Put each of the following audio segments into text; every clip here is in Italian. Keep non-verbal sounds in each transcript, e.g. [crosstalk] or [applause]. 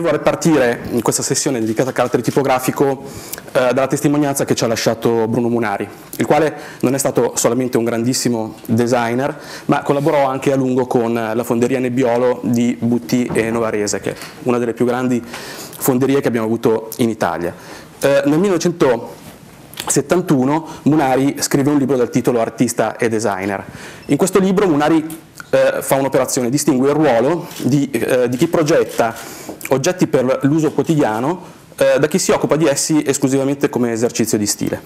io vorrei partire in questa sessione dedicata a carattere tipografico eh, dalla testimonianza che ci ha lasciato Bruno Munari, il quale non è stato solamente un grandissimo designer, ma collaborò anche a lungo con la fonderia Nebbiolo di Butti e Novarese, che è una delle più grandi fonderie che abbiamo avuto in Italia. Eh, nel 1971 Munari scrive un libro dal titolo Artista e Designer. In questo libro Munari eh, fa un'operazione, distingue il ruolo di, eh, di chi progetta oggetti per l'uso quotidiano eh, da chi si occupa di essi esclusivamente come esercizio di stile.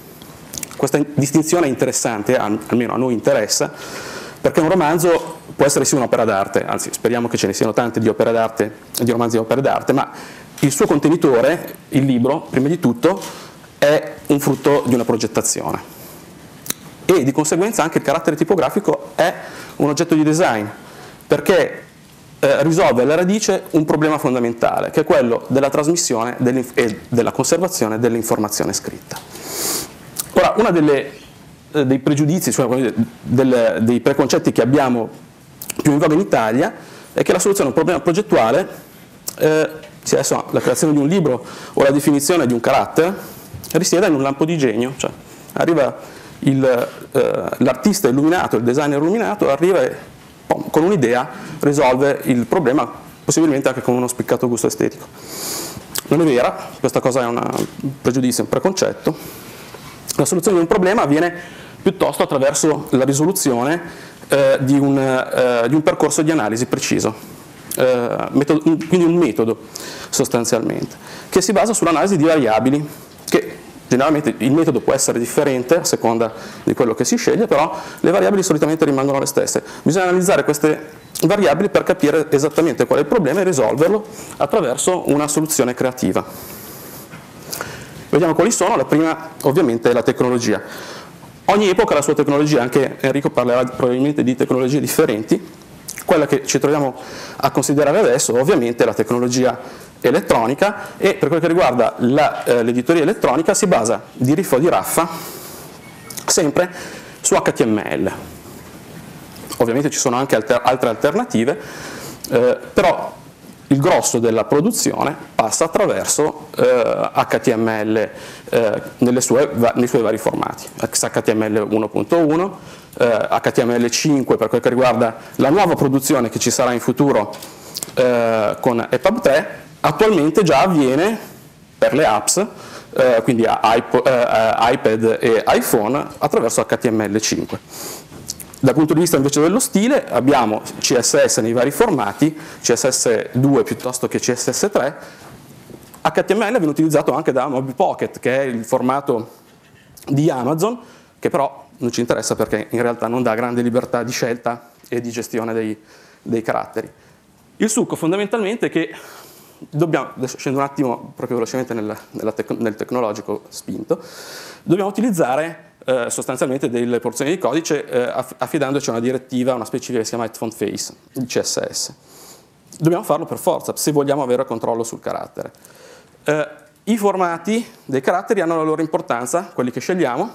Questa distinzione è interessante, almeno a noi interessa, perché un romanzo può essere sì un'opera d'arte, anzi speriamo che ce ne siano tante di, opere d'arte, di romanzi e opere d'arte, ma il suo contenitore, il libro, prima di tutto, è un frutto di una progettazione. E di conseguenza anche il carattere tipografico è un oggetto di design, perché eh, risolve alla radice un problema fondamentale, che è quello della trasmissione e della conservazione dell'informazione scritta. Ora, uno eh, dei pregiudizi, cioè del, dei preconcetti che abbiamo più in voga in Italia, è che la soluzione a un problema progettuale eh, sia adesso la creazione di un libro o la definizione di un carattere, risiede in un lampo di genio, cioè arriva eh, l'artista eh, illuminato, il designer illuminato arriva e pom, boh, con un'idea risolve il problema, possibilmente anche con uno spiccato gusto estetico. Non è vera, questa cosa è un pregiudizio, un preconcetto. La soluzione di un problema avviene piuttosto attraverso la risoluzione eh, di, un, eh, di, un, percorso di analisi preciso, eh, metodo, quindi un metodo sostanzialmente, che si basa sull'analisi di variabili che Generalmente il metodo può essere differente a seconda di quello che si sceglie, però le variabili solitamente rimangono le stesse. Bisogna analizzare queste variabili per capire esattamente qual è il problema e risolverlo attraverso una soluzione creativa. Vediamo quali sono, la prima ovviamente è la tecnologia. Ogni epoca ha la sua tecnologia, anche Enrico parlerà probabilmente di tecnologie differenti, quella che ci troviamo a considerare adesso ovviamente è la tecnologia elettronica e per quel che riguarda eh, l'editoria eh, elettronica si basa di riffa di raffa sempre su HTML. Ovviamente ci sono anche alter altre alternative, eh, però il grosso della produzione passa attraverso eh, HTML eh, sue, nei suoi vari formati, XHTML 1.1, eh, HTML 5 per quel che riguarda la nuova produzione che ci sarà in futuro eh, con EPUB 3 Attualmente già avviene per le apps, eh, quindi iPod, eh, iPad e iPhone, attraverso HTML5. Dal punto di vista invece dello stile abbiamo CSS nei vari formati, CSS2 piuttosto che CSS3, HTML viene utilizzato anche da Mobi Pocket, che è il formato di Amazon, che però non ci interessa perché in realtà non dà grande libertà di scelta e di gestione dei, dei caratteri. Il succo fondamentalmente è che dobbiamo, adesso scendo un attimo proprio velocemente nel, tec nel tecnologico spinto, dobbiamo utilizzare eh, sostanzialmente delle porzioni di codice eh, affidandoci a una direttiva, una specifica che si chiama font face, il CSS. Dobbiamo farlo per forza, se vogliamo avere controllo sul carattere. Eh, I formati dei caratteri hanno la loro importanza, quelli che scegliamo,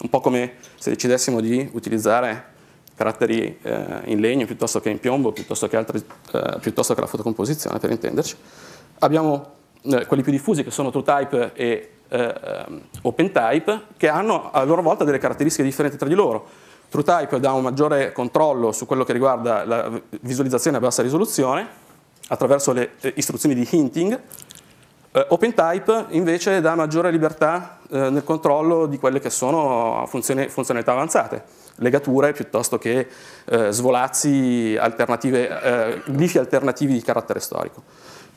un po' come se decidessimo di utilizzare caratteri eh, in legno piuttosto che in piombo, piuttosto che, altri, eh, piuttosto che la fotocomposizione per intenderci. Abbiamo eh, quelli più diffusi che sono TrueType e eh, OpenType che hanno a loro volta delle caratteristiche differenti tra di loro. TrueType dà un maggiore controllo su quello che riguarda la visualizzazione a bassa risoluzione attraverso le eh, istruzioni di hinting eh, OpenType invece dà maggiore libertà eh, nel controllo di quelle che sono funzioni, funzionalità avanzate, legature piuttosto che eh, svolazzi, alternative, glifi eh, alternativi di carattere storico.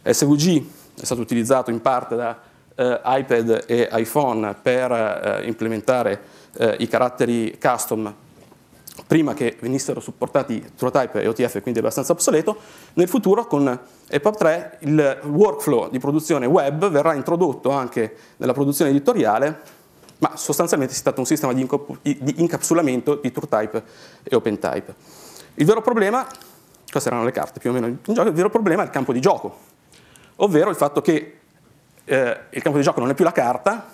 SVG è stato utilizzato in parte da eh, iPad e iPhone per eh, implementare i caratteri custom prima che venissero supportati TrueType e OTF, quindi abbastanza obsoleto, nel futuro con EPUB 3 il workflow di produzione web verrà introdotto anche nella produzione editoriale, ma sostanzialmente si tratta di un sistema di incapsulamento di TrueType e OpenType. Il vero problema, queste erano le carte più o meno in gioco, il vero problema è il campo di gioco, ovvero il fatto che eh, il campo di gioco non è più la carta,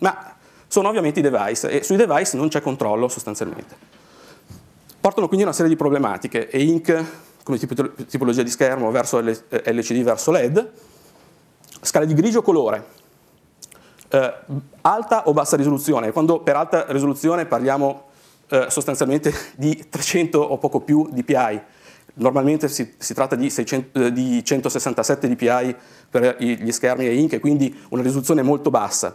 ma sono ovviamente i device e sui device non c'è controllo sostanzialmente. Portano quindi a una serie di problematiche e ink come tipologia di schermo verso LCD eh, verso LED, scala di grigio colore, eh, alta o bassa risoluzione, quando per alta risoluzione parliamo eh, sostanzialmente [laughs] di 300 o poco più dpi, normalmente si, si tratta di, 600, eh, di 167 dpi per gli schermi e ink, quindi una risoluzione molto bassa,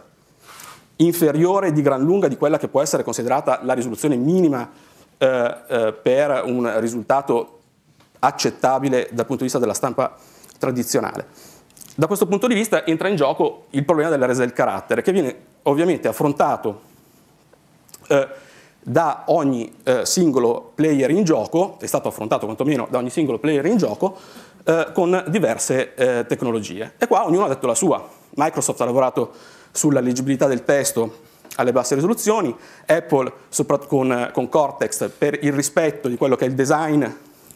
inferiore di gran lunga di quella che può essere considerata la risoluzione minima eh, eh, per un risultato accettabile dal punto di vista della stampa tradizionale. Da questo punto di vista entra in gioco il problema della resa del carattere, che viene ovviamente affrontato eh, da ogni eh, singolo player in gioco, è stato affrontato quantomeno da ogni singolo player in gioco, eh, con diverse eh, tecnologie. E qua ognuno ha detto la sua. Microsoft ha lavorato sulla leggibilità del testo alle basse risoluzioni, Apple con, con, Cortex per il rispetto di quello che è il design,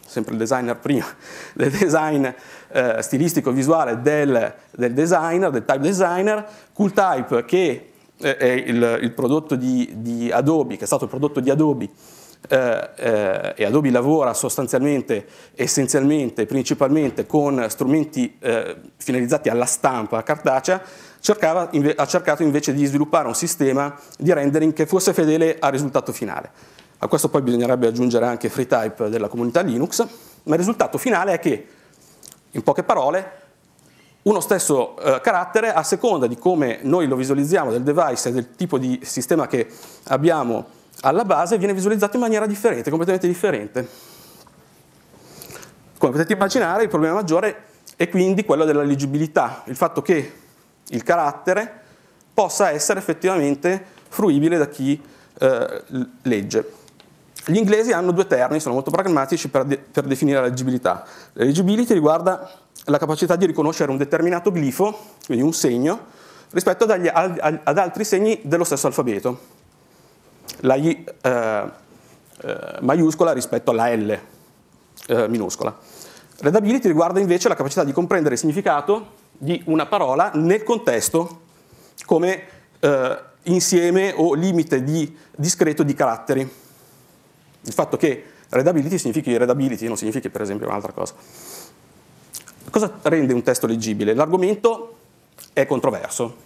sempre il designer prima, [laughs] del design eh, stilistico visuale del, del, designer, del type designer, CoolType che eh, è il, il prodotto di, di, Adobe, che è stato il prodotto di Adobe, eh, eh, e Adobe lavora sostanzialmente, essenzialmente, principalmente con strumenti eh, finalizzati alla stampa cartacea, cercava, ha cercato invece di sviluppare un sistema di rendering che fosse fedele al risultato finale. A questo poi bisognerebbe aggiungere anche FreeType della comunità Linux, ma il risultato finale è che, in poche parole, uno stesso eh, carattere, a seconda di come noi lo visualizziamo del device e del tipo di sistema che abbiamo alla base, viene visualizzato in maniera differente, completamente differente. Come potete immaginare, il problema maggiore è quindi quello della leggibilità, il fatto che il carattere, possa essere effettivamente fruibile da chi eh, legge. Gli inglesi hanno due termini, sono molto pragmatici per, de per definire la leggibilità. La leggibility riguarda la capacità di riconoscere un determinato glifo, quindi un segno, rispetto agli, ad, ad altri segni dello stesso alfabeto. La I eh, eh, maiuscola rispetto alla L eh, minuscola. Readability riguarda invece la capacità di comprendere il significato di una parola nel contesto come eh, insieme o limite di, discreto di caratteri. Il fatto che readability significhi readability, non significhi per esempio un'altra cosa. Cosa rende un testo leggibile? L'argomento è controverso,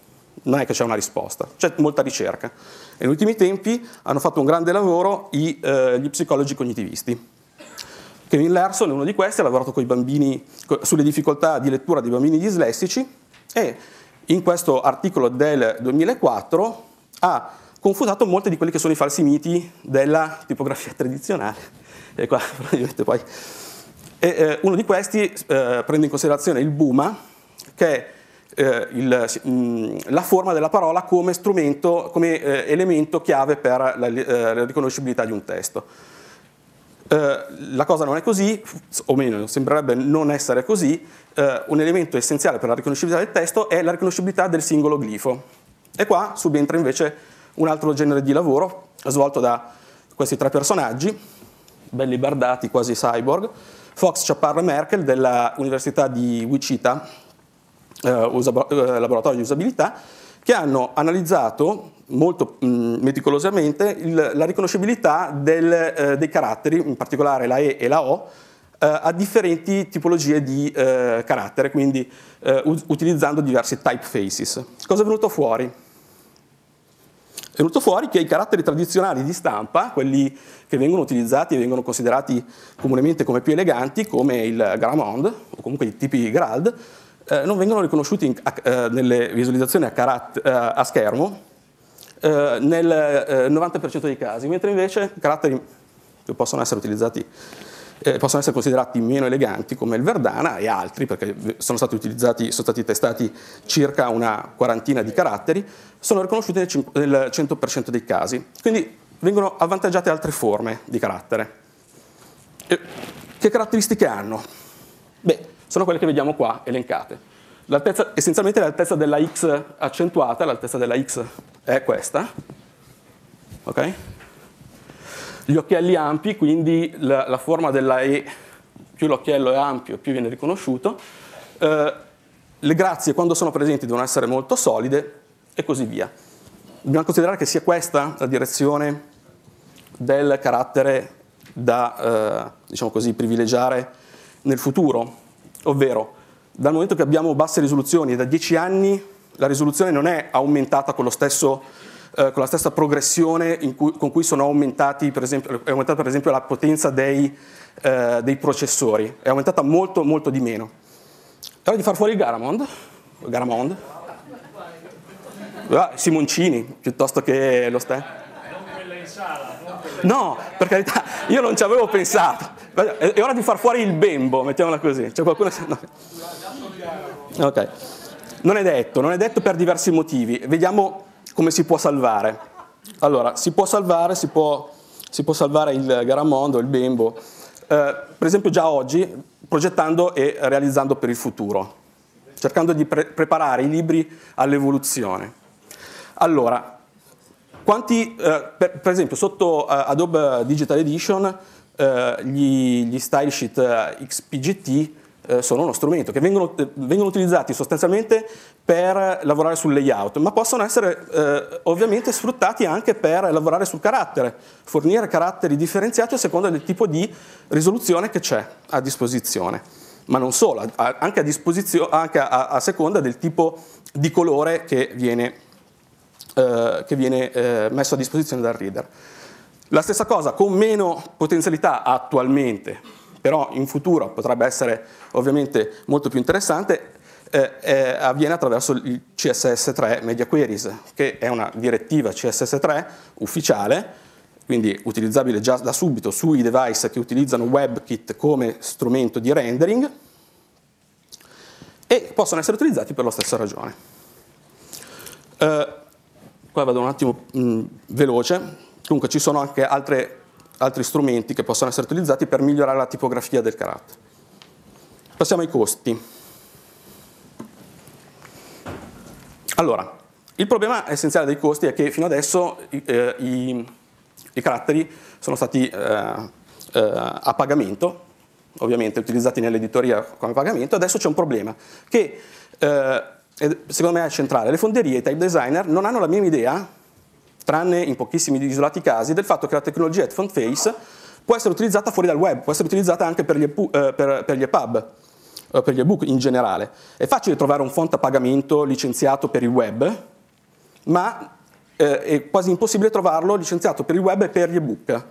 non è che c'è una risposta, c'è molta ricerca. E negli ultimi tempi hanno fatto un grande lavoro eh, gli psicologi cognitivisti, Kevin Larson è uno di questi, ha lavorato bambini, sulle difficoltà di lettura dei bambini dislessici e in questo articolo del 2004 ha confutato molti di quelli che sono i falsi miti della tipografia tradizionale. E qua probabilmente [laughs] poi. E, eh, uno di questi eh, prende in considerazione il Buma, che è eh, il, mh, mm, la forma della parola come strumento, come eh, elemento chiave per la, eh, la riconoscibilità di un testo. Eh, la cosa non è così, o meno, sembrerebbe non essere così. Eh, un elemento essenziale per la riconoscibilità del testo è la riconoscibilità del singolo glifo. E qua subentra invece un altro genere di lavoro svolto da questi tre personaggi, belli bardati, quasi cyborg, Fox, Chaparro e Merkel dell'Università di Wichita, eh, eh, laboratorio di usabilità, che hanno analizzato molto mm, meticolosamente il, la riconoscibilità del, eh, dei caratteri, in particolare la E e la O, eh, a differenti tipologie di eh, carattere, quindi eh, utilizzando diversi typefaces. Cosa è venuto fuori? È venuto fuori che i caratteri tradizionali di stampa, quelli che vengono utilizzati e vengono considerati comunemente come più eleganti, come il Gramond o comunque i tipi Grald, eh, non vengono riconosciuti in, eh, nelle visualizzazioni a, eh, a schermo eh, nel 90% eh, dei casi, mentre invece caratteri che possono essere utilizzati possono essere considerati meno eleganti come il Verdana e altri, perché sono stati utilizzati, sono stati testati circa una quarantina di caratteri, sono riconosciuti nel 100% dei casi. Quindi vengono avvantaggiate altre forme di carattere. Che caratteristiche hanno? Beh, sono quelle che vediamo qua elencate. L'altezza, essenzialmente l'altezza della x accentuata, l'altezza della x è questa, okay? Gli occhielli ampi, quindi la, la, forma della E, più l'occhiello è ampio, più viene riconosciuto. Eh, le grazie, quando sono presenti, devono essere molto solide e così via. Dobbiamo considerare che sia questa la direzione del carattere da, eh, diciamo così, privilegiare nel futuro, Ovvero, dal momento che abbiamo basse risoluzioni, da 10 anni la risoluzione non è aumentata con, stesso, eh, con la stessa progressione cui, con cui sono aumentati, per esempio, è aumentata per esempio la potenza dei, eh, dei processori, è aumentata molto molto di meno. Allora di far fuori il Garamond, Garamond, ah, Simoncini piuttosto che lo Ste. Non quella in sala, no? No, per carità, io non ci avevo pensato. È ora di far fuori il bembo, mettiamola così. C'è qualcuno che... No. Ok. Non è detto, non è detto per diversi motivi. Vediamo come si può salvare. Allora, si può salvare, si può, si può salvare il Garamondo, il bembo. Eh, per esempio già oggi, progettando e realizzando per il futuro. Cercando di pre- preparare i libri all'evoluzione. Allora, quanti, eh, per, per, esempio, sotto eh, Adobe Digital Edition eh, gli, gli style sheet eh, XPGT eh, sono uno strumento che vengono, vengono, utilizzati sostanzialmente per lavorare sul layout, ma possono essere eh, ovviamente sfruttati anche per lavorare sul carattere, fornire caratteri differenziati a seconda del tipo di risoluzione che c'è a disposizione. Ma non solo, anche a, anche a, a seconda del tipo di colore che viene eh, che viene eh, messo a disposizione dal reader. La stessa cosa con meno potenzialità attualmente, però in futuro potrebbe essere ovviamente molto più interessante, eh, eh avviene attraverso il CSS3 Media Queries, che è una direttiva CSS3 ufficiale, quindi utilizzabile già da subito sui device che utilizzano WebKit come strumento di rendering e possono essere utilizzati per la stessa ragione. Uh, qua vado un attimo mh, mm, veloce, comunque ci sono anche altre, altri strumenti che possono essere utilizzati per migliorare la tipografia del carattere. Passiamo ai costi. Allora, il problema essenziale dei costi è che fino adesso eh, i, i, caratteri sono stati eh, eh, a pagamento, ovviamente utilizzati nell'editoria come pagamento, adesso c'è un problema che eh, e secondo me è centrale, le fonderie e i type designer non hanno la minima idea, tranne in pochissimi isolati casi, del fatto che la tecnologia font Face può essere utilizzata fuori dal web, può essere utilizzata anche per gli, eh, per, per gli EPUB, eh, per gli ebook in generale. È facile trovare un font a pagamento licenziato per il web, ma eh, è quasi impossibile trovarlo licenziato per il web e per gli ebook.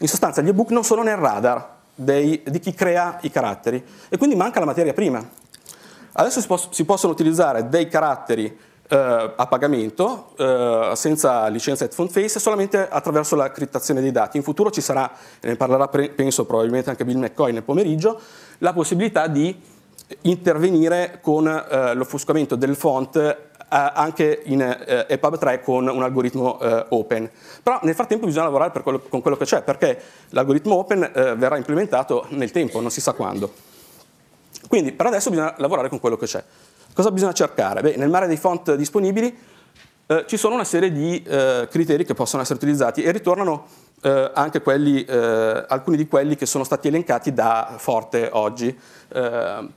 In sostanza gli ebook non sono nel radar dei, di chi crea i caratteri e quindi manca la materia prima. Adesso si, poss- si possono utilizzare dei caratteri eh, a pagamento eh, senza licenza headphone face solamente attraverso la criptazione dei dati. In futuro ci sarà, ne parlerà pre- penso probabilmente anche Bill McCoy nel pomeriggio, la possibilità di intervenire con eh, l'offuscamento del font eh, anche in EPUB eh, 3 con un algoritmo eh, open. Però nel frattempo bisogna lavorare quello, con quello che c'è, perché l'algoritmo open verrà implementato nel tempo, non si sa quando. Quindi per adesso bisogna lavorare con quello che c'è. Cosa bisogna cercare? Beh, nel mare dei font disponibili eh, ci sono una serie di eh, criteri che possono essere utilizzati e ritornano eh, anche quelli, eh, alcuni di quelli che sono stati elencati da Forte oggi eh,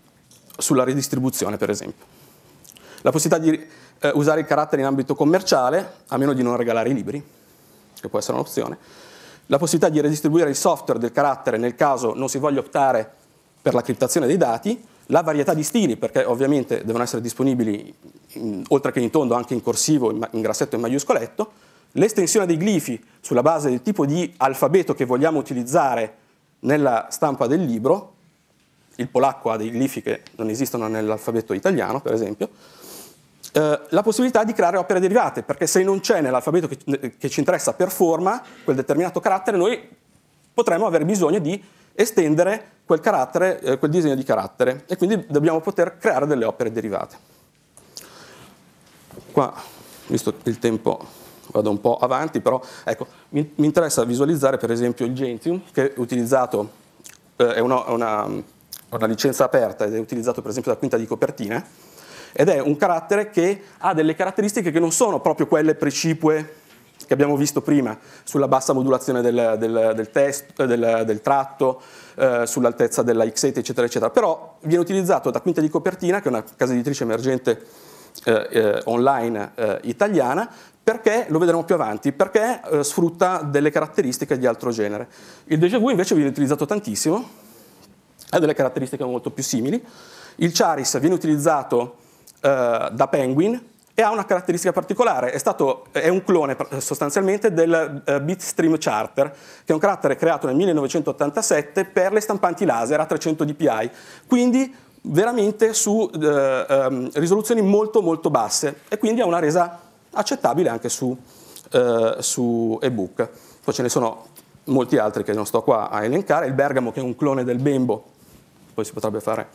sulla ridistribuzione, per esempio. La possibilità di eh, usare i caratteri in ambito commerciale, a meno di non regalare i libri, che può essere un'opzione. La possibilità di redistribuire il software del carattere nel caso non si voglia optare per la criptazione dei dati, la varietà di stili, perché ovviamente devono essere disponibili in, oltre che in tondo anche in corsivo, in, in grassetto e in maiuscoletto, l'estensione dei glifi sulla base del tipo di alfabeto che vogliamo utilizzare nella stampa del libro, il polacco ha dei glifi che non esistono nell'alfabeto italiano, per esempio, eh, la possibilità di creare opere derivate, perché se non c'è nell'alfabeto che, che ci interessa per forma quel determinato carattere, noi potremmo avere bisogno di estendere quel, eh, quel disegno di carattere e quindi dobbiamo poter creare delle opere derivate. Qua, visto il tempo vado un po' avanti, però ecco, mi, mi, interessa visualizzare per esempio il Gentium, che è utilizzato, eh, è una, una, una, licenza aperta ed è utilizzato per esempio da quinta di copertina ed è un carattere che ha delle caratteristiche che non sono proprio quelle precipue che abbiamo visto prima sulla bassa modulazione del, del, del, test, eh, del, del tratto, eh, sull'altezza della X8, eccetera, eccetera. Però viene utilizzato da Quinta di Copertina, che è una casa editrice emergente eh, eh, online eh, italiana, perché, lo vedremo più avanti, perché eh, sfrutta delle caratteristiche di altro genere. Il Deja vu invece viene utilizzato tantissimo, ha delle caratteristiche molto più simili. Il Charis viene utilizzato da Penguin, e ha una caratteristica particolare, è, stato, è un clone eh, sostanzialmente del uh, Bitstream Charter, che è un carattere creato nel 1987 per le stampanti laser a 300 dpi, quindi veramente su uh, um, risoluzioni molto molto basse e quindi ha una resa accettabile anche su, uh, su ebook. Poi ce ne sono molti altri che non sto qua a elencare, il Bergamo che è un clone del Bembo, poi si potrebbe fare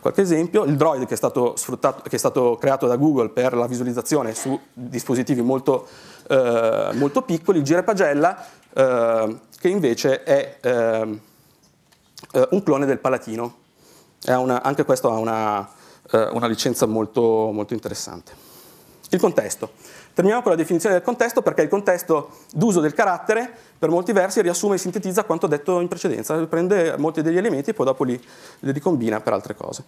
Qualche esempio, il Droid che è stato, che è stato creato da Google per la visualizzazione su dispositivi molto, eh, molto piccoli, il girepagella eh, che invece è eh, eh un clone del Palatino. Una, anche questo ha una, eh, una licenza molto, molto interessante. Il contesto. Terminiamo con la definizione del contesto perché il contesto d'uso del carattere per molti versi riassume e sintetizza quanto detto in precedenza, prende molti degli elementi e poi dopo li, li ricombina per altre cose.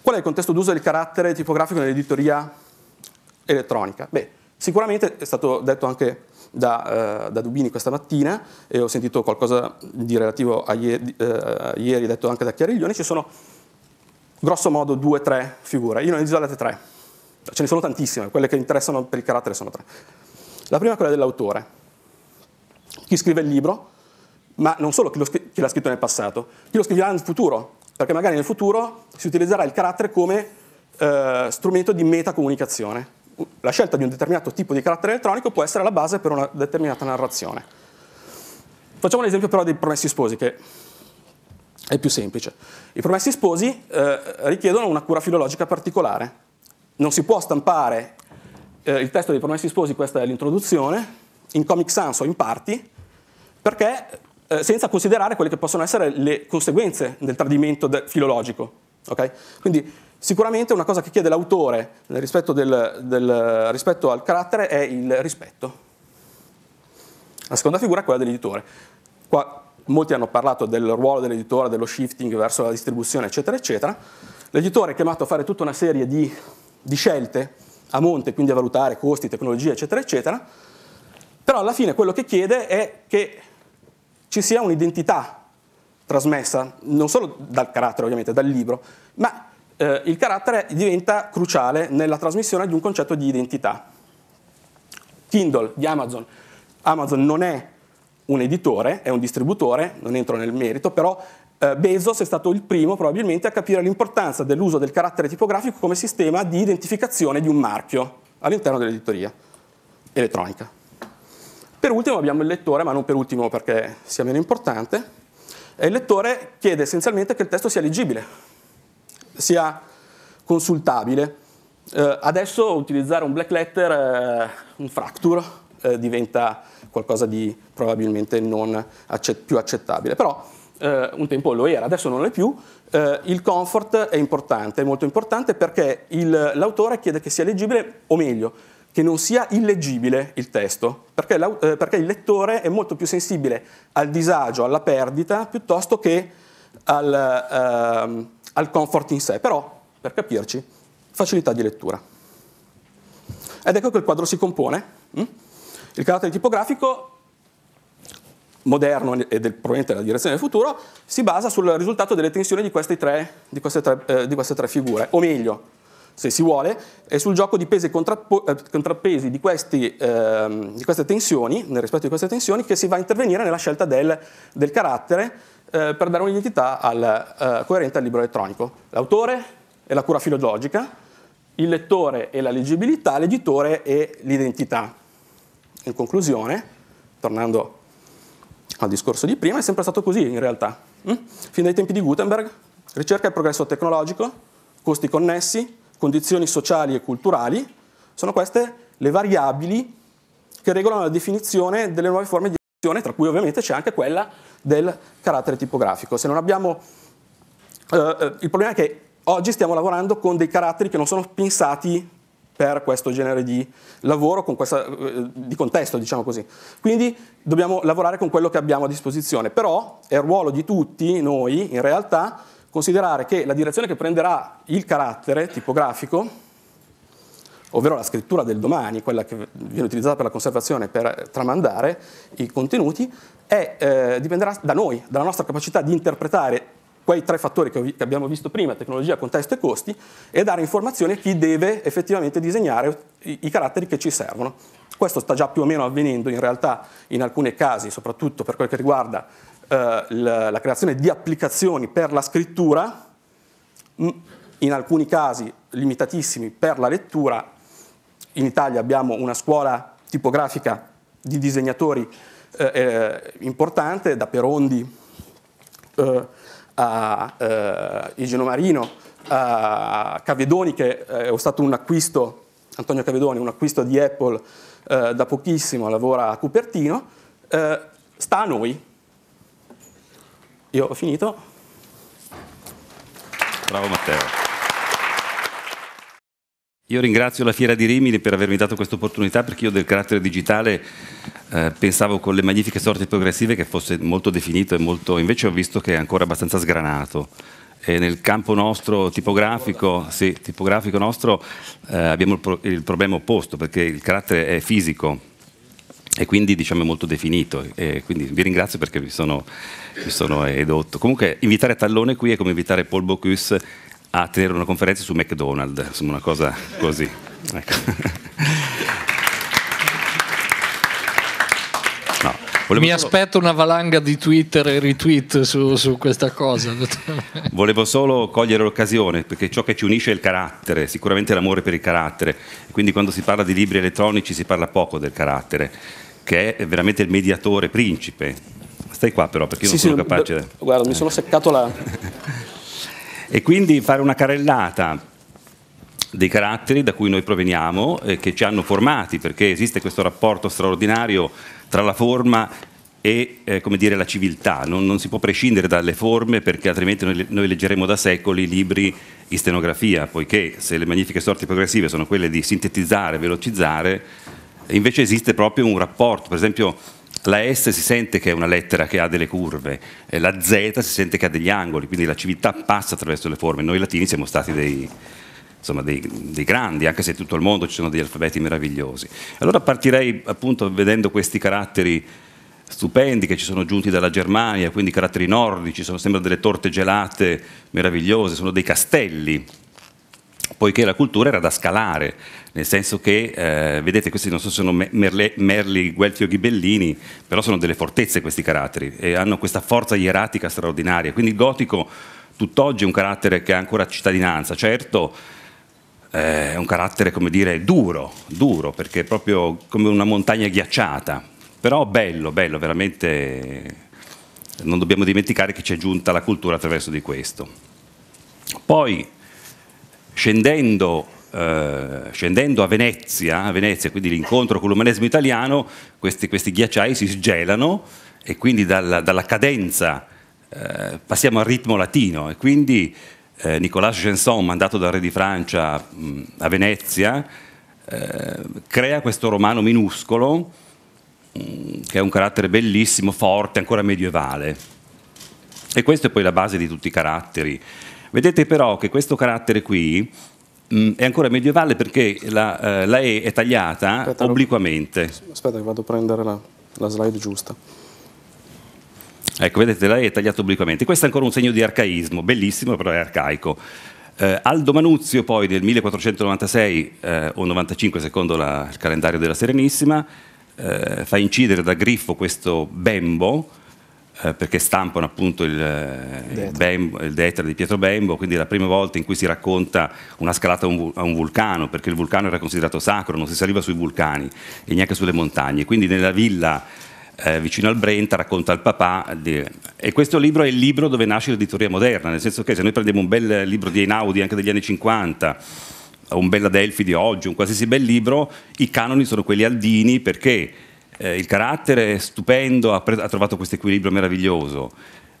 Qual è il contesto d'uso del carattere tipografico nell'editoria elettronica? Beh, sicuramente è stato detto anche da, eh, da, Dubini questa mattina e ho sentito qualcosa di relativo a ieri, eh, ieri detto anche da Chiariglione, ci sono grosso modo due o tre figure, io ne ho isolate tre ce ne sono tantissime, quelle che interessano per il carattere sono tre. La prima è quella dell'autore. Chi scrive il libro, ma non solo chi, scri- chi l'ha scritto nel passato, chi lo scriverà nel futuro, perché magari nel futuro si utilizzerà il carattere come eh, strumento di metacomunicazione. La scelta di un determinato tipo di carattere elettronico può essere la base per una determinata narrazione. Facciamo un esempio però dei promessi sposi, che è più semplice. I promessi sposi eh, richiedono una cura filologica particolare non si può stampare eh, il testo dei Promessi Sposi, questa è l'introduzione, in Comic Sans o in parti, perché eh, senza considerare quelle che possono essere le conseguenze del tradimento de- filologico. Okay? Quindi sicuramente una cosa che chiede l'autore rispetto, del, del, rispetto al carattere è il rispetto. La seconda figura è quella dell'editore. Qua molti hanno parlato del ruolo dell'editore, dello shifting verso la distribuzione, eccetera, eccetera. L'editore è chiamato a fare tutta una serie di di scelte a monte, quindi a valutare costi, tecnologie, eccetera, eccetera, però alla fine quello che chiede è che ci sia un'identità trasmessa, non solo dal carattere ovviamente, dal libro, ma eh, il carattere diventa cruciale nella trasmissione di un concetto di identità. Kindle di Amazon, Amazon non è un editore, è un distributore, non entro nel merito, però eh, Bezos è stato il primo probabilmente a capire l'importanza dell'uso del carattere tipografico come sistema di identificazione di un marchio all'interno dell'editoria elettronica. Per ultimo abbiamo il lettore, ma non per ultimo perché sia meno importante, il lettore chiede essenzialmente che il testo sia leggibile, sia consultabile. Eh, adesso utilizzare un black letter, eh, un fracture, eh, diventa qualcosa di probabilmente non accett- più accettabile, però eh, un tempo lo era, adesso non lo è più, eh, il comfort è importante, è molto importante perché il, l'autore chiede che sia leggibile, o meglio, che non sia illeggibile il testo, perché, eh, perché il lettore è molto più sensibile al disagio, alla perdita, piuttosto che al, ehm, al comfort in sé. Però, per capirci, facilità di lettura. Ed ecco che il quadro si compone. Hm? Il carattere tipografico moderno e del, probabilmente la direzione del futuro, si basa sul risultato delle tensioni di queste tre, di queste tre, eh, di queste tre figure, o meglio, se si vuole, è sul gioco di pesi e eh, contrappesi di, questi, eh, di, queste tensioni, nel rispetto di queste tensioni, che si va a intervenire nella scelta del, del carattere eh, per dare un'identità al, eh, coerente al libro elettronico. L'autore è la cura filologica, il lettore è la leggibilità, l'editore è l'identità. In conclusione, tornando al discorso di prima, è sempre stato così in realtà. Mm? Fin dai tempi di Gutenberg, ricerca e progresso tecnologico, costi connessi, condizioni sociali e culturali, sono queste le variabili che regolano la definizione delle nuove forme di azione, tra cui ovviamente c'è anche quella del carattere tipografico. Se non abbiamo, eh, eh il problema è che oggi stiamo lavorando con dei caratteri che non sono pensati per questo genere di lavoro, questa, eh, di contesto, diciamo così. Quindi dobbiamo lavorare con quello che abbiamo a disposizione, però è il ruolo di tutti noi, in realtà, considerare che la direzione che prenderà il carattere tipografico, ovvero la scrittura del domani, quella che viene utilizzata per la conservazione, per tramandare i contenuti, è, eh, dipenderà da noi, dalla nostra capacità di interpretare quei tre fattori che, che abbiamo visto prima, tecnologia, contesto e costi, e dare informazioni a chi deve effettivamente disegnare i, i caratteri che ci servono. Questo sta già più o meno avvenendo in realtà in alcuni casi, soprattutto per quel che riguarda eh, la, la creazione di applicazioni per la scrittura, in alcuni casi limitatissimi per la lettura. In Italia abbiamo una scuola tipografica di disegnatori eh, eh importante, da Perondi eh, a eh, Igino Marino, a Cavedoni che eh, è stato un acquisto, Antonio Cavedoni, un acquisto di Apple eh, da pochissimo, lavora a Cupertino, eh, sta a noi. Io ho finito. Bravo Matteo. Io ringrazio la Fiera di Rimini per avermi dato questa opportunità perché io del carattere digitale eh, pensavo con le magnifiche sorti progressive che fosse molto definito e molto, invece ho visto che è ancora abbastanza sgranato. E nel campo nostro tipografico, sì, tipografico nostro, eh, abbiamo il, pro il, problema opposto perché il carattere è fisico e quindi diciamo è molto definito e quindi vi ringrazio perché mi sono, mi sono edotto. Comunque invitare Tallone qui è come invitare Paul Bocuse a ah, tenere una conferenza su McDonald's, insomma una cosa così. Ecco. No, Mi aspetto una valanga di Twitter e retweet su, su questa cosa. [laughs] Volevo solo cogliere l'occasione, perché ciò che ci unisce è il carattere, sicuramente l'amore per il carattere. Quindi quando si parla di libri elettronici si parla poco del carattere, che è veramente il mediatore principe. Stai qua però, perché io sì, non sono sì, capace. Guarda, mi eh. sono seccato la... [laughs] E quindi fare una carellata dei caratteri da cui noi proveniamo e che ci hanno formati, perché esiste questo rapporto straordinario tra la forma e eh, come dire, la civiltà, non, non, si può prescindere dalle forme perché altrimenti noi, noi, leggeremo da secoli libri in stenografia, poiché se le magnifiche sorti progressive sono quelle di sintetizzare, velocizzare, invece esiste proprio un rapporto, per esempio la S si sente che è una lettera che ha delle curve, e eh, la Z si sente che ha degli angoli, quindi la civiltà passa attraverso le forme. Noi latini siamo stati dei, insomma, dei, dei grandi, anche se in tutto il mondo ci sono degli alfabeti meravigliosi. Allora partirei appunto vedendo questi caratteri stupendi che ci sono giunti dalla Germania, quindi caratteri nordici, sono sempre delle torte gelate meravigliose, sono dei castelli, poiché la cultura era da scalare, nel senso che, eh, vedete, questi non so se sono Merle, Merli, Guelfi o Ghibellini, però sono delle fortezze questi caratteri e hanno questa forza ieratica straordinaria. Quindi il gotico tutt'oggi è un carattere che ha ancora cittadinanza, certo eh, è un carattere, come dire, duro, duro, perché è proprio come una montagna ghiacciata, però bello, bello, veramente non dobbiamo dimenticare che ci è giunta la cultura attraverso di questo. Poi, scendendo eh, scendendo a Venezia, a Venezia, quindi l'incontro con l'umanesimo italiano, questi, questi ghiacciai si sgelano e quindi dalla, dalla cadenza uh, passiamo al ritmo latino e quindi uh, Nicolas Genson, mandato dal re di Francia mh, a Venezia, crea questo romano minuscolo che è un carattere bellissimo, forte, ancora medievale. E questa è poi la base di tutti i caratteri. Vedete però che questo carattere qui, Mm, è ancora medievale perché la, eh, la E è tagliata aspetta, obliquamente. Aspetta che vado a prendere la, la, slide giusta. Ecco, vedete, la E è tagliata obliquamente. Questo è ancora un segno di arcaismo, bellissimo, però è arcaico. Eh, Aldo Manuzio poi nel 1496 eh, o 95 secondo la, il calendario della Serenissima eh, fa incidere da Griffo questo bembo eh, perché stampano appunto il, eh, il, il Detra di Pietro Bembo, quindi è la prima volta in cui si racconta una scalata a un, a un, vulcano, perché il vulcano era considerato sacro, non si saliva sui vulcani e neanche sulle montagne. Quindi nella villa eh, vicino al Brenta racconta il papà di... e questo libro è il libro dove nasce l'editoria moderna, nel senso che se noi prendiamo un bel libro di Einaudi anche degli anni 50, un bel Adelphi di oggi, un qualsiasi bel libro, i canoni sono quelli aldini perché eh, il carattere è stupendo, ha, ha trovato questo equilibrio meraviglioso.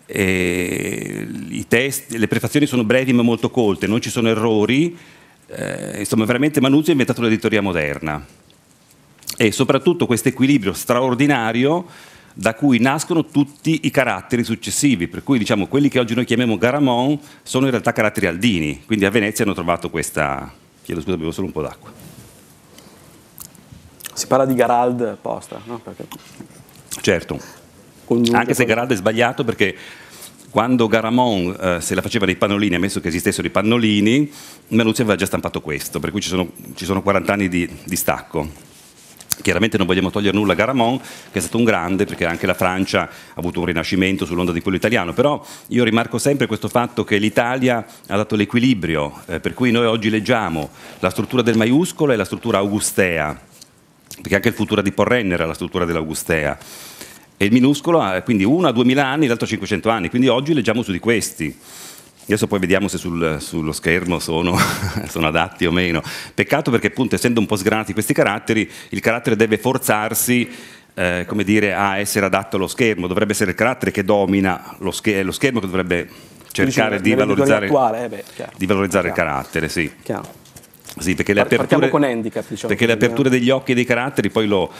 Test, le prefazioni sono brevi ma molto colte, non ci sono errori, eh, insomma veramente Manuzzi ha inventato l'editoria moderna e soprattutto questo equilibrio straordinario da cui nascono tutti i caratteri successivi, per cui diciamo quelli che oggi noi chiamiamo Garamond sono in realtà caratteri aldini, quindi a Venezia hanno trovato questa... chiedo scusa, bevo solo un po' d'acqua. Si parla di Garald apposta, no? Perché... Certo, anche se Garald è sbagliato perché quando Garamond eh, se la faceva dei pannolini, ammesso che esistessero i pannolini, Merluzzi aveva già stampato questo, per cui ci sono, ci sono 40 anni di, di, stacco. Chiaramente non vogliamo togliere nulla a Garamond, che è stato un grande, perché anche la Francia ha avuto un rinascimento sull'onda di quello italiano, però io rimarco sempre questo fatto che l'Italia ha dato l'equilibrio, eh, per cui noi oggi leggiamo la struttura del maiuscolo e la struttura augustea, perché anche il futuro di Porrenner era la struttura dell'Augustea. E il minuscolo quindi uno a 2000 anni, l'altro a 500 anni, quindi oggi leggiamo su di questi. Adesso poi vediamo se sul, sullo schermo sono, [laughs] sono, adatti o meno. Peccato perché appunto essendo un po' sgranati questi caratteri, il carattere deve forzarsi eh, come dire, a essere adatto allo schermo, dovrebbe essere il carattere che domina lo, scher- lo schermo che dovrebbe cercare di valorizzare, attuale, eh beh, di valorizzare, il carattere. Sì. Chiaro. Sì, perché le, aperture, handicap, diciamo, perché le aperture, degli occhi e dei caratteri poi lo,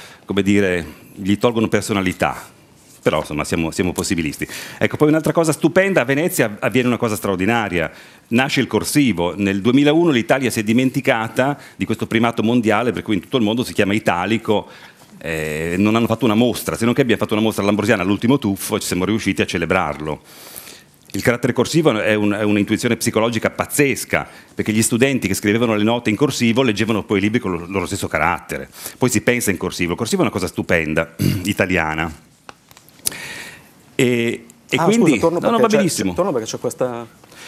dire, gli tolgono personalità. Però insomma siamo, siamo, possibilisti. Ecco, poi un'altra cosa stupenda, a Venezia avviene una cosa straordinaria, nasce il corsivo. Nel 2001 l'Italia si è dimenticata di questo primato mondiale, per cui in tutto il mondo si chiama italico, eh, non hanno fatto una mostra, se non che abbiamo fatto una mostra all'Ambrosiana all'ultimo tuffo e ci siamo riusciti a celebrarlo. Il carattere corsivo è, un, è un'intuizione psicologica pazzesca, perché gli studenti che scrivevano le note in corsivo leggevano poi i libri con lo, loro stesso carattere. Poi si pensa in corsivo. Il corsivo è una cosa stupenda, [clears throat] italiana. E, e ah, quindi scusa, torno no, no, va benissimo. Torno perché c'è questa.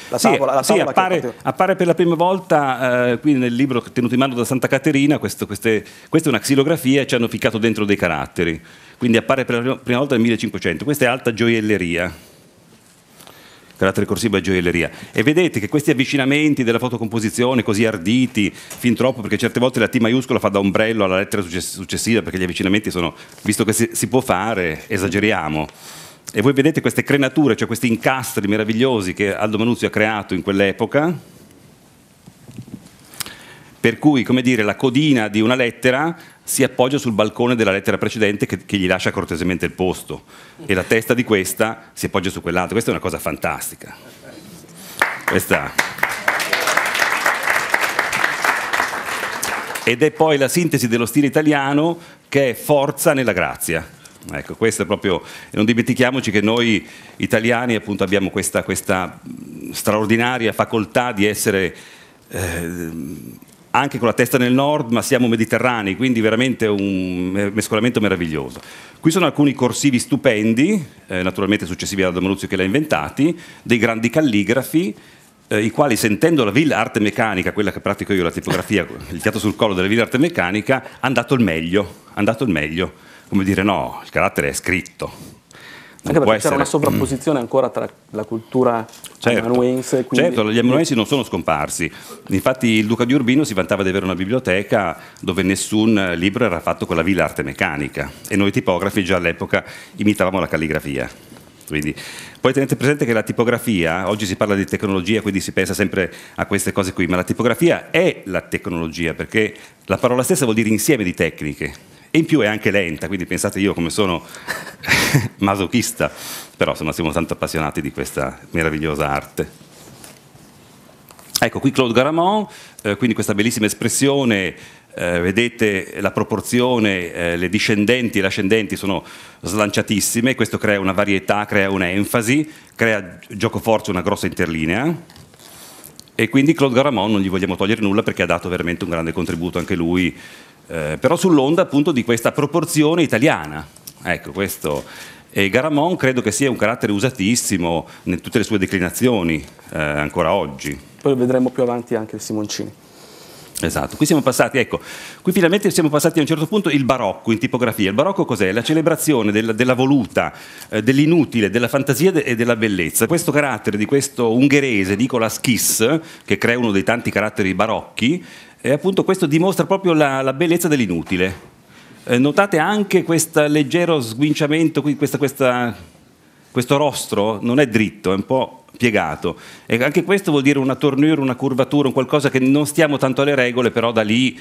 La tavola, sì, la tavola sì, appare, appare, per la prima volta eh, qui nel libro tenuto in mano da Santa Caterina, questo, queste, questa è una xilografia, e ci hanno ficcato dentro dei caratteri, quindi appare per la prima volta nel 1500, questa è alta gioielleria, carattere corsivo e gioielleria. E vedete che questi avvicinamenti della fotocomposizione così arditi, fin troppo, perché certe volte la T maiuscola fa da ombrello alla lettera successiva, perché gli avvicinamenti sono, visto che si, si può fare, esageriamo. E voi vedete queste crenature, cioè questi incastri meravigliosi che Aldo Manuzio ha creato in quell'epoca, per cui, come dire, la codina di una lettera si appoggia sul balcone della lettera precedente che, che, gli lascia cortesemente il posto e la testa di questa si appoggia su quell'altra. Questa è una cosa fantastica. Questa. Ed è poi la sintesi dello stile italiano che è forza nella grazia. Ecco, questo è proprio, non dimentichiamoci che noi italiani appunto, abbiamo questa, questa, straordinaria facoltà di essere eh, anche con la testa nel nord, ma siamo mediterranei, quindi veramente un mescolamento meraviglioso. Qui sono alcuni corsivi stupendi, eh, naturalmente successivi ad Adamoluzio che l'ha inventati, dei grandi calligrafi, eh, i quali sentendo la Villa arte meccanica, quella che pratico io, la tipografia, [laughs] il fiato sul collo della Villa arte meccanica, hanno dato il meglio, hanno dato il meglio. Come dire, no, il carattere è scritto, anche perché c'era una sovrapposizione mm. ancora tra la cultura certo, amanuense. Quindi... Certo, gli amanuensi non sono scomparsi. Infatti il duca di Urbino si vantava di avere una biblioteca dove nessun libro era fatto con la vile arte meccanica e noi tipografi già all'epoca imitavamo la calligrafia. Quindi, poi tenete presente che la tipografia, oggi si parla di tecnologia, quindi si pensa sempre a queste cose qui, ma la tipografia è la tecnologia perché la parola stessa vuol dire insieme di tecniche e in più è anche lenta, quindi pensate io come sono [laughs] masochista, però insomma siamo tanto appassionati di questa meravigliosa arte. Ecco qui Claude Garamond, eh, quindi questa bellissima espressione, eh, vedete la proporzione, eh, le discendenti e le ascendenti sono slanciatissime, questo crea una varietà, crea un'enfasi, crea giocoforza una grossa interlinea e quindi Claude Garamond non gli vogliamo togliere nulla perché ha dato veramente un grande contributo anche lui eh, però sull'onda appunto di questa proporzione italiana. Ecco, questo. E Garamond credo che sia un carattere usatissimo in tutte le sue declinazioni eh, ancora oggi. Poi vedremo più avanti anche il Simoncini. Esatto, qui siamo passati, ecco, qui finalmente siamo passati a un certo punto il barocco in tipografia. Il barocco cos'è? La celebrazione della, della voluta, eh, dell'inutile, della fantasia de, e della bellezza. Questo carattere di questo ungherese, Nicola Schiss, che crea uno dei tanti caratteri barocchi, e appunto questo dimostra proprio la, la bellezza dell'inutile. Eh, notate anche questo leggero sguinciamento, questa, questa, questo rostro non è dritto, è un po' piegato. E anche questo vuol dire una tournure, una curvatura, un qualcosa che non stiamo tanto alle regole, però da lì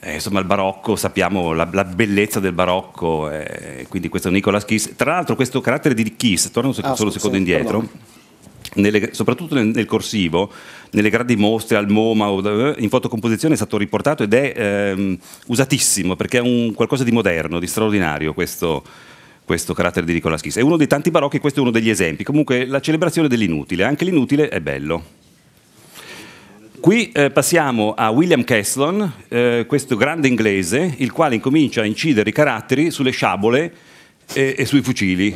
eh, insomma il barocco, sappiamo la, la bellezza del barocco, eh, quindi questo è Nicolas Kiss. Tra l'altro questo carattere di Kiss, torno un sec- ah, solo un secondo indietro. Pardon nelle, soprattutto nel, nel, corsivo, nelle grandi mostre al MoMA, eh, in fotocomposizione è stato riportato ed è ehm, usatissimo perché è un qualcosa di moderno, di straordinario questo, questo carattere di Nicola Schiss. È uno dei tanti barocchi, questo è uno degli esempi. Comunque la celebrazione dell'inutile, anche l'inutile è bello. Qui eh, passiamo a William Kesslon, eh, questo grande inglese, il quale incomincia a incidere i caratteri sulle sciabole e, e, sui fucili.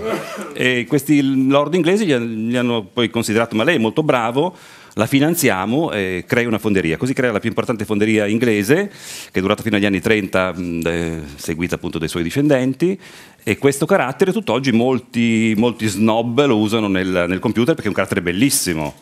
E questi lord inglesi gli, hanno poi considerato, ma lei è molto bravo, la finanziamo e crea una fonderia. Così crea la più importante fonderia inglese, che è durata fino agli anni 30, mh, eh, seguita appunto dai suoi discendenti, e questo carattere tutt'oggi molti, molti snob lo usano nel, nel computer perché è un carattere bellissimo.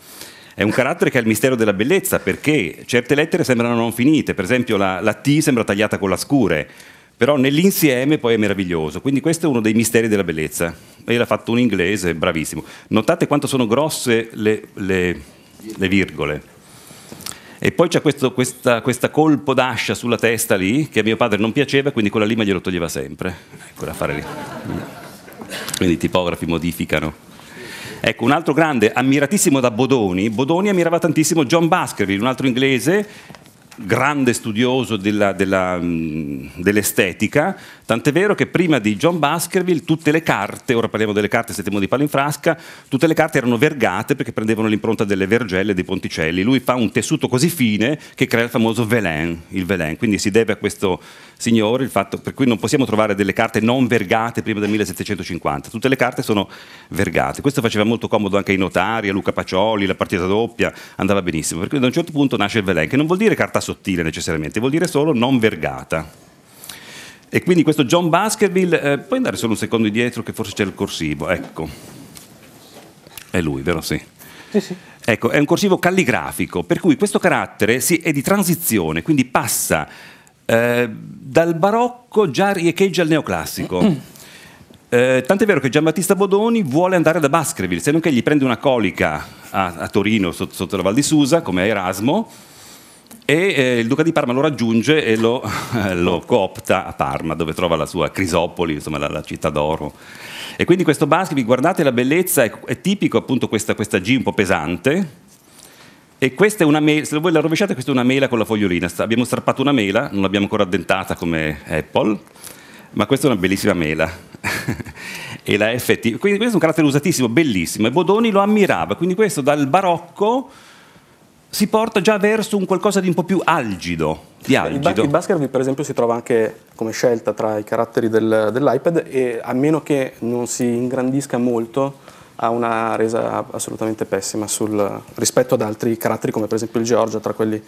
È un carattere che ha il mistero della bellezza perché certe lettere sembrano non finite, per esempio la, la T sembra tagliata con la scure, però nell'insieme poi è meraviglioso, quindi questo è uno dei misteri della bellezza, e l'ha fatto un inglese, bravissimo. Notate quanto sono grosse le, le, le virgole. E poi c'è questo, questa, questa, colpo d'ascia sulla testa lì, che a mio padre non piaceva, quindi quella lì glielo toglieva sempre. Ecco da fare lì. Quindi i tipografi modificano. Ecco, un altro grande, ammiratissimo da Bodoni. Bodoni ammirava tantissimo John Baskerville, un altro inglese grande studioso mm, dell'estetica, tant'è vero che prima di John Baskerville tutte le carte, ora parliamo delle carte settembre di in frasca, tutte le carte erano vergate perché prendevano l'impronta delle vergelle dei ponticelli. Lui fa un tessuto così fine che crea il famoso velen, il velen. Quindi si deve a questo signore il fatto per cui non possiamo trovare delle carte non vergate prima del 1750. Tutte le carte sono vergate. Questo faceva molto comodo anche ai notari, a Luca Pacioli, la partita doppia, andava benissimo. perché da un certo punto nasce il velen, che non vuol dire carta sottile necessariamente, vuol dire solo non vergata. E quindi questo John Baskerville, eh, puoi andare solo un secondo indietro che forse c'è il corsivo, ecco. È lui, vero? Sì. Sì, sì. Ecco, è un corsivo calligrafico, per cui questo carattere sì, è di transizione, quindi passa eh, dal barocco già riecheggia al neoclassico. Mm. Eh, tant'è vero che Giambattista Bodoni vuole andare da Baskerville, se non che gli prende una colica a, a Torino, sotto, sotto la Val di Susa, come a Erasmo, e eh, il duca di Parma lo raggiunge e lo, [laughs] lo, coopta a Parma, dove trova la sua Crisopoli, insomma la, la città d'oro. E quindi questo basket, guardate la bellezza, è, è tipico appunto questa, questa, G un po' pesante. E questa è una mela, se voi la rovesciate, questa è una mela con la fogliolina. Abbiamo strappato una mela, non l'abbiamo ancora addentata come Apple, ma questa è una bellissima mela. [laughs] e la FT. Quindi questo è un carattere usatissimo, bellissimo. E Bodoni lo ammirava, quindi questo dal barocco si porta già verso un qualcosa di un po' più algido. Di algido. Il, ba- il Baskerville per esempio si trova anche come scelta tra i caratteri del, dell'iPad e a meno che non si ingrandisca molto ha una resa assolutamente pessima sul, rispetto ad altri caratteri come per esempio il Georgia tra quelli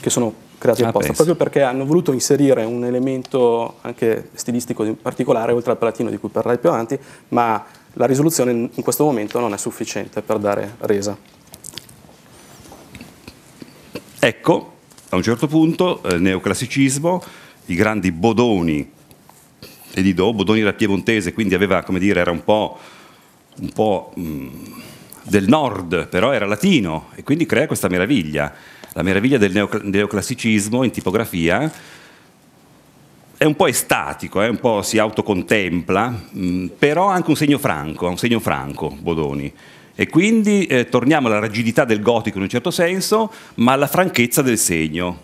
che sono creati ah, apposta, ah, proprio perché hanno voluto inserire un elemento anche stilistico particolare oltre al palatino di cui parlerai più avanti, ma la risoluzione in questo momento non è sufficiente per dare resa. Ecco, a un certo punto, eh, neoclassicismo, i grandi Bodoni e Didot, Bodoni era piemontese, quindi aveva, come dire, era un po', un po' mh, mm, del nord, però era latino, e quindi crea questa meraviglia. La meraviglia del neocl neoclassicismo in tipografia è un po' estatico, eh, un po' si autocontempla, mh, mm, però ha anche un segno franco, ha un segno franco Bodoni. E quindi eh, torniamo alla rigidità del gotico in un certo senso, ma alla franchezza del segno.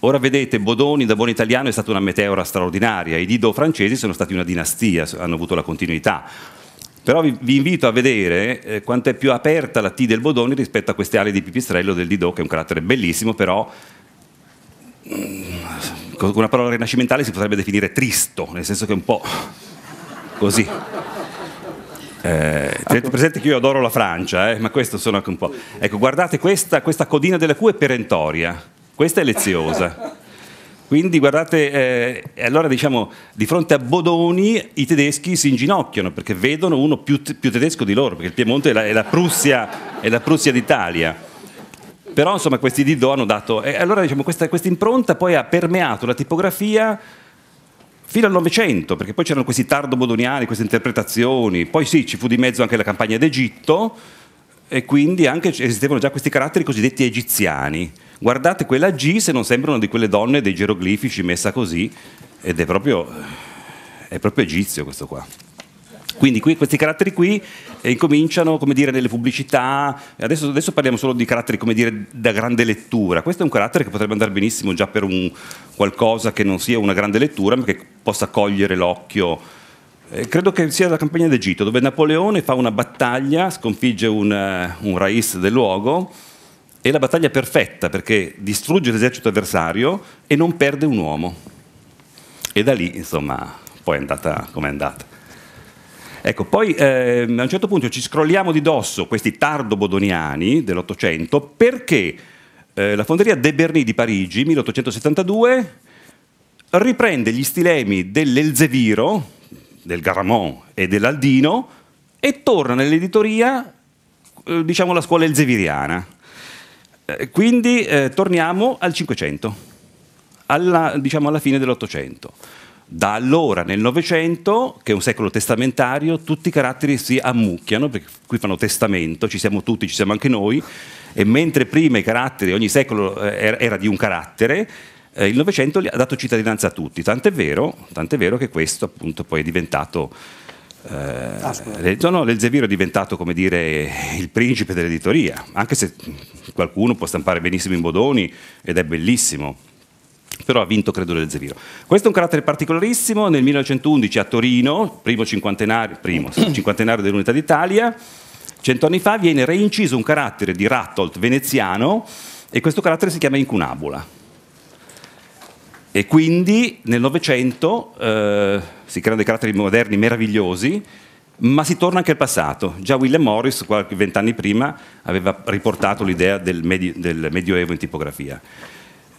Ora vedete, Bodoni da buon italiano è stata una meteora straordinaria, i Dido francesi sono stati una dinastia, hanno avuto la continuità. Però vi, vi invito a vedere eh, quanto è più aperta la T del Bodoni rispetto a queste ali di pipistrello del Dido, che è un carattere bellissimo, però mm, con una parola rinascimentale si potrebbe definire tristo, nel senso che è un po' così. Eh, tenete ecco. presente che io adoro la Francia, eh, ma questo sono anche un po'. Ecco, guardate questa, questa codina della Q è perentoria, questa è leziosa. Quindi guardate, eh, allora diciamo, di fronte a Bodoni i tedeschi si inginocchiano perché vedono uno più, più tedesco di loro, perché il Piemonte è la, è la, Prussia, è la Prussia d'Italia però insomma questi Didot hanno dato e allora diciamo questa impronta poi ha permeato la tipografia fino al Novecento, perché poi c'erano questi tardo-bodoniani, queste interpretazioni, poi sì, ci fu di mezzo anche la campagna d'Egitto e quindi anche esistevano già questi caratteri cosiddetti egiziani. Guardate quella G se non sembrano di quelle donne dei geroglifici messa così ed è proprio, è proprio egizio questo qua. Quindi qui, questi caratteri qui eh, incominciano, come dire, nelle pubblicità, adesso, adesso, parliamo solo di caratteri, come dire, da grande lettura. Questo è un carattere che potrebbe andare benissimo già per un qualcosa che non sia una grande lettura, ma che possa cogliere l'occhio. Eh, credo che sia la campagna d'Egitto, dove Napoleone fa una battaglia, sconfigge un, eh, un raiz del luogo, è la battaglia perfetta perché distrugge l'esercito avversario e non perde un uomo. E da lì, insomma, poi è andata come è andata. Ecco, poi eh, a un certo punto ci scrolliamo di dosso questi tardo-bodoniani dell'Ottocento perché eh, la fonderia De Berny di Parigi, 1872, riprende gli stilemi dell'Elzeviro, del Garamond e dell'Aldino e torna nell'editoria, eh, diciamo, la scuola elzeviriana. Eh, quindi eh, torniamo al Cinquecento, diciamo alla fine dell'Ottocento. Da allora, nel Novecento, che è un secolo testamentario, tutti i caratteri si ammucchiano, perché qui fanno testamento, ci siamo tutti, ci siamo anche noi, e mentre prima i caratteri, ogni secolo eh, era di un carattere, eh, il Novecento ha dato cittadinanza a tutti, tant'è vero, tant'è vero che questo appunto poi è diventato... Eh, ah, no, no, l'Elzeviro è diventato come dire il principe dell'editoria, anche se qualcuno può stampare benissimo in Bodoni ed è bellissimo, però ha vinto credo l'Elzeviro. Questo è un carattere particolarissimo, nel 1911 a Torino, primo cinquantenario, primo, cinquantenario dell'Unità d'Italia, cento anni fa viene reinciso un carattere di Rattolt veneziano e questo carattere si chiama incunabula. E quindi nel Novecento eh, si creano dei caratteri moderni meravigliosi, ma si torna anche al passato. Già William Morris, qualche vent'anni prima, aveva riportato l'idea del, medio, del Medioevo in tipografia.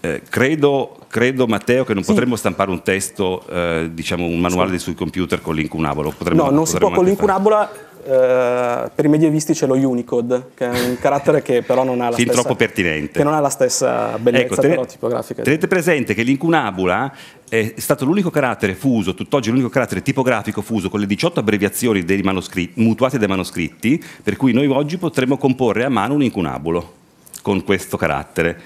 Eh, credo, credo, Matteo che non sì. potremmo stampare un testo, eh, diciamo un manuale sì. sul computer con l'incunabolo. Potremmo, no, non si può con l'incunabola. Eh, per i medievisti c'è lo Unicode, che è un carattere che però non ha la, stessa, non ha la stessa, bellezza ecco, tenete, tipografica. Tenete presente che l'incunabula è stato l'unico carattere fuso, tutt'oggi l'unico carattere tipografico fuso con le 18 abbreviazioni dei mutuate dai manoscritti, per cui noi oggi potremmo comporre a mano un incunabulo con questo carattere.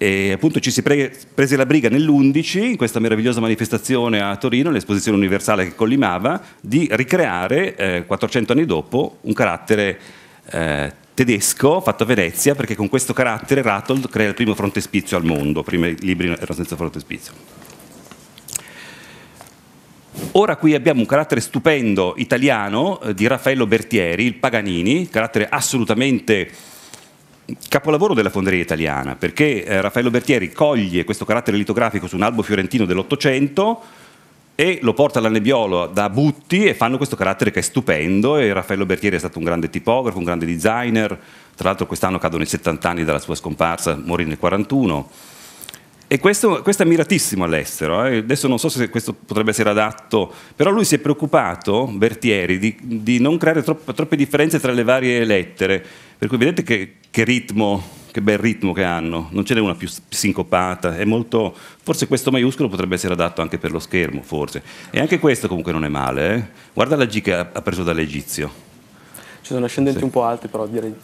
E appunto ci si pre- prese la briga nell'11, in questa meravigliosa manifestazione a Torino, l'esposizione universale che collimava, di ricreare, eh, 400 anni dopo, un carattere eh, tedesco fatto a Venezia, perché con questo carattere Rattold crea il primo frontespizio al mondo, prima i libri erano senza frontespizio. Ora qui abbiamo un carattere stupendo italiano eh, di Raffaello Bertieri, il Paganini, carattere assolutamente capolavoro della fonderia italiana, perché eh, Raffaello Bertieri coglie questo carattere litografico su un albo fiorentino dell'Ottocento e lo porta alla all'Anebiolo da Butti e fanno questo carattere che è stupendo e Raffaello Bertieri è stato un grande tipografo, un grande designer, tra l'altro quest'anno cadono i 70 anni dalla sua scomparsa, morì nel 41. E questo, questo è ammiratissimo all'estero, eh. adesso non so se questo potrebbe essere adatto, però lui si è preoccupato, Bertieri, di, di non creare troppe, troppe differenze tra le varie lettere, per cui vedete che che ritmo, che bel ritmo che hanno, non ce n'è una più sincopata, è molto, forse questo maiuscolo potrebbe essere adatto anche per lo schermo, forse. E anche questo comunque non è male, eh? guarda la G che ha, preso dall'Egizio. Ci sono ascendenti sì. un po' alti però direi.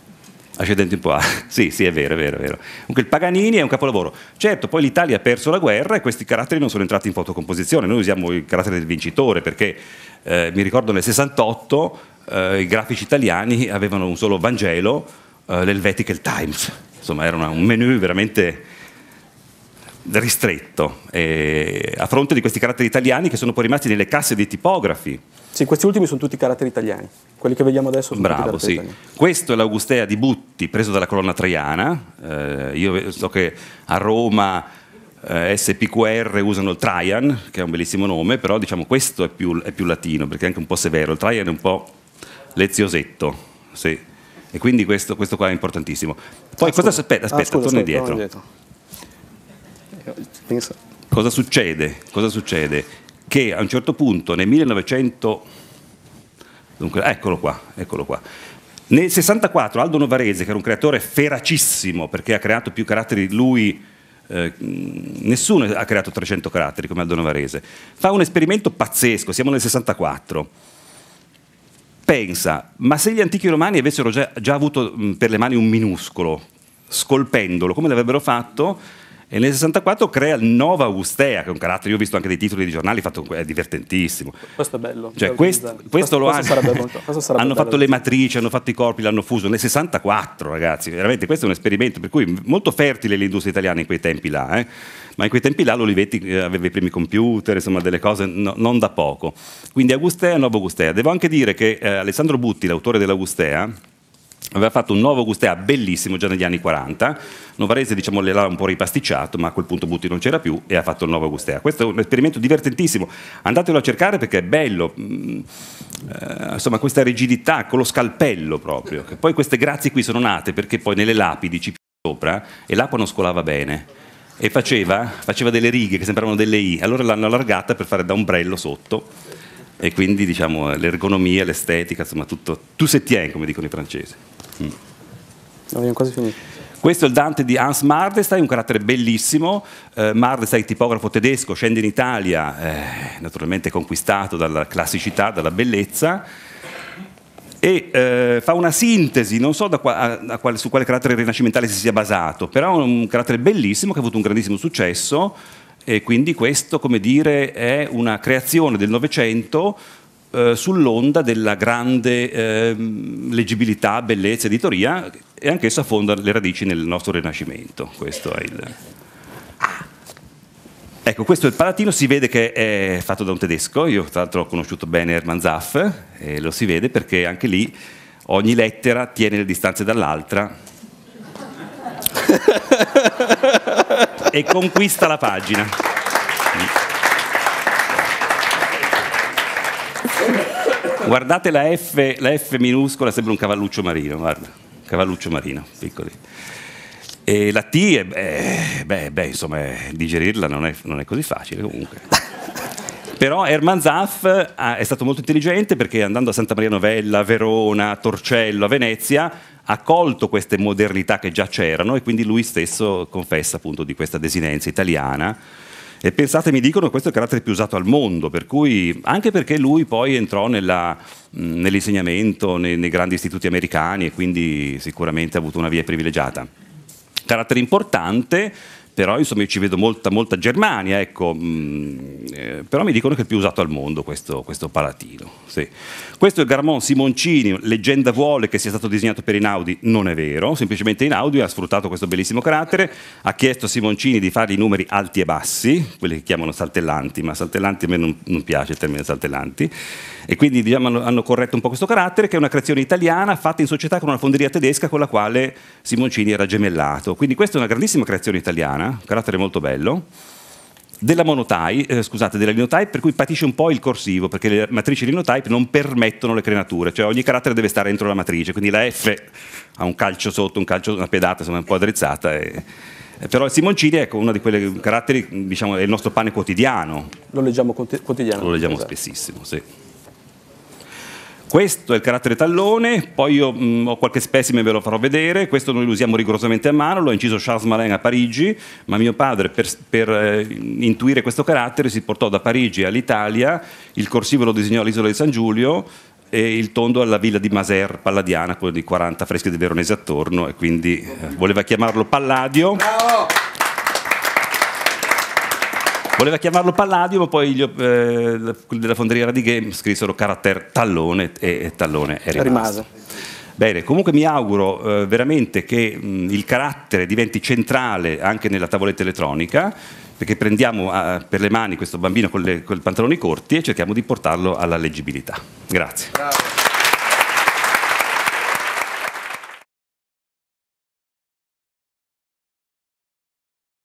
Ascendenti un po' alti, [laughs] sì, sì, è vero, è vero, è vero. Comunque il Paganini è un capolavoro. Certo, poi l'Italia ha perso la guerra e questi caratteri non sono entrati in fotocomposizione, noi usiamo il carattere del vincitore perché eh, mi ricordo nel 68 eh, i grafici italiani avevano un solo Vangelo eh, l'Helvetical Times. Insomma, era una, un menu veramente ristretto, eh, a fronte di questi caratteri italiani che sono poi rimasti nelle casse dei tipografi. Sì, questi ultimi sono tutti caratteri italiani, quelli che vediamo adesso sono Bravo, sì. Italiani. Questo è l'Augustea di Butti, preso dalla colonna traiana. Eh, io so che a Roma eh, SPQR usano il Traian, che è un bellissimo nome, però diciamo questo è più, è più latino, perché è anche un po' severo. Il Traian è un po' leziosetto, sì. E quindi questo, questo qua è importantissimo. Poi ascolta, cosa aspetta, ah, aspetta, torno torna indietro. indietro. Cosa succede? Cosa succede? Che a un certo punto nel 1900 dunque, eccolo qua, eccolo qua. Nel 64 Aldo Novarese, che era un creatore feracissimo perché ha creato più caratteri di lui eh, nessuno ha creato 300 caratteri come Aldo Novarese. Fa un esperimento pazzesco, siamo nel 64 pensa, ma se gli antichi romani avessero già, già avuto mh, per le mani un minuscolo, scolpendolo, come l'avrebbero fatto? E nel 64 crea il Nova Augustea, che è un carattere, io ho visto anche dei titoli di giornali, fatto, è divertentissimo. Questo è bello. Cioè, cioè quest, questo, questo, lo questo hanno, molto, [laughs] questo hanno fatto le matrici, hanno fatto i corpi, l'hanno fuso. Nel 64, ragazzi, veramente questo è un esperimento, per cui molto fertile l'industria italiana in quei tempi là. Eh? Ma in quei tempi là l'Olivetti eh, aveva i primi computer, insomma delle cose no, non da poco. Quindi Agustea, Nova Agustea. Devo anche dire che eh, Alessandro Butti, l'autore dell'Agustea, aveva fatto un nuovo Gustea bellissimo già negli anni 40, Novarese diciamo l'aveva un po' ripasticciato ma a quel punto Butti non c'era più e ha fatto il nuovo Gustea. Questo è un esperimento divertentissimo, andatelo a cercare perché è bello, mm, eh, insomma questa rigidità con lo scalpello proprio, poi queste grazie qui sono nate perché poi nelle lapidi ci sopra e l'acqua non scolava bene e faceva, faceva delle righe che sembravano delle I, allora l'hanno allargata per fare da ombrello sotto e quindi diciamo l'ergonomia, l'estetica, insomma tutto, tu se tien come dicono i francesi. Mm. Abbiamo quasi finito. Questo è il Dante di Hans Mardestai, un carattere bellissimo. Eh, Mardestein, tipografo tedesco, scende in Italia, eh, naturalmente conquistato dalla classicità, dalla bellezza, e eh, fa una sintesi, non so qua, a, a quale, su quale carattere rinascimentale si sia basato, però è un carattere bellissimo che ha avuto un grandissimo successo e quindi questo, come dire, è una creazione del Novecento eh, sull'onda della grande eh, leggibilità, bellezza, editoria e anch'essa affonda le radici nel nostro Rinascimento. Questo è il... Ecco, questo è il Palatino, si vede che è fatto da un tedesco, io tra l'altro ho conosciuto bene Hermann Zaff, e lo si vede perché anche lì ogni lettera tiene le distanze dall'altra [laughs] e conquista la pagina. Guardate la F, la F minuscola, sembra un cavalluccio marino, guarda, cavalluccio marino, piccoli. E la T, è, beh, beh, beh insomma, digerirla non è, non è così facile comunque. Però Herman Zaff ah, è stato molto intelligente perché andando a Santa Maria Novella, a Verona, a Torcello, a Venezia, ha colto queste modernità che già c'erano e quindi lui stesso confessa appunto di questa desinenza italiana e pensate, mi dicono che questo è il carattere più usato al mondo, per cui, anche perché lui poi entrò nella, nell'insegnamento nei, nei grandi istituti americani e quindi sicuramente ha avuto una via privilegiata. Carattere importante però insomma io ci vedo molta, molta Germania, ecco, mh, mm, eh, però mi dicono che è il più usato al mondo questo, questo palatino. Sì. Questo è Garmon Simoncini, leggenda vuole che sia stato disegnato per Inaudi, non è vero, semplicemente Inaudi ha sfruttato questo bellissimo carattere, ha chiesto a Simoncini di fare i numeri alti e bassi, quelli che chiamano saltellanti, ma saltellanti a me non, non piace il termine saltellanti, e quindi diciamo, hanno, hanno corretto un po' questo carattere, che è una creazione italiana fatta in società con una fonderia tedesca con la quale Simoncini era gemellato. Quindi questa è una grandissima creazione italiana italiana, carattere molto bello, della monotype, eh, scusate, della linotype, per cui patisce un po' il corsivo, perché le matrici linotype non permettono le crenature, cioè ogni carattere deve stare dentro la matrice, quindi la F ha un calcio sotto, un calcio, una pedata, insomma, un po' addrizzata. E... Eh, però il Simoncini è ecco, uno di quei caratteri, diciamo, è il nostro pane quotidiano. Lo leggiamo quotidiano. Lo leggiamo esatto. spessissimo, sì. Questo è il carattere tallone, poi io mh, mm, ho qualche specime ve lo farò vedere, questo noi lo usiamo rigorosamente a mano, l'ho inciso Charles Malin a Parigi, ma mio padre per, per eh, intuire questo carattere si portò da Parigi all'Italia, il corsivo lo disegnò all'isola di San Giulio, e il tondo alla villa di Maser Palladiana, quello di 40 freschi di Veronese attorno, e quindi eh, voleva chiamarlo Palladio. Bravo! Voleva chiamarlo Palladio, ma poi gli, eh, quelli della fonderia Radigame scrissero carattere tallone e, e tallone è rimasto. rimasto. Bene, comunque mi auguro eh, veramente che mh, mm, il carattere diventi centrale anche nella tavoletta elettronica, perché prendiamo eh, per le mani questo bambino con, con i pantaloni corti e cerchiamo di portarlo alla leggibilità. Grazie. Bravo.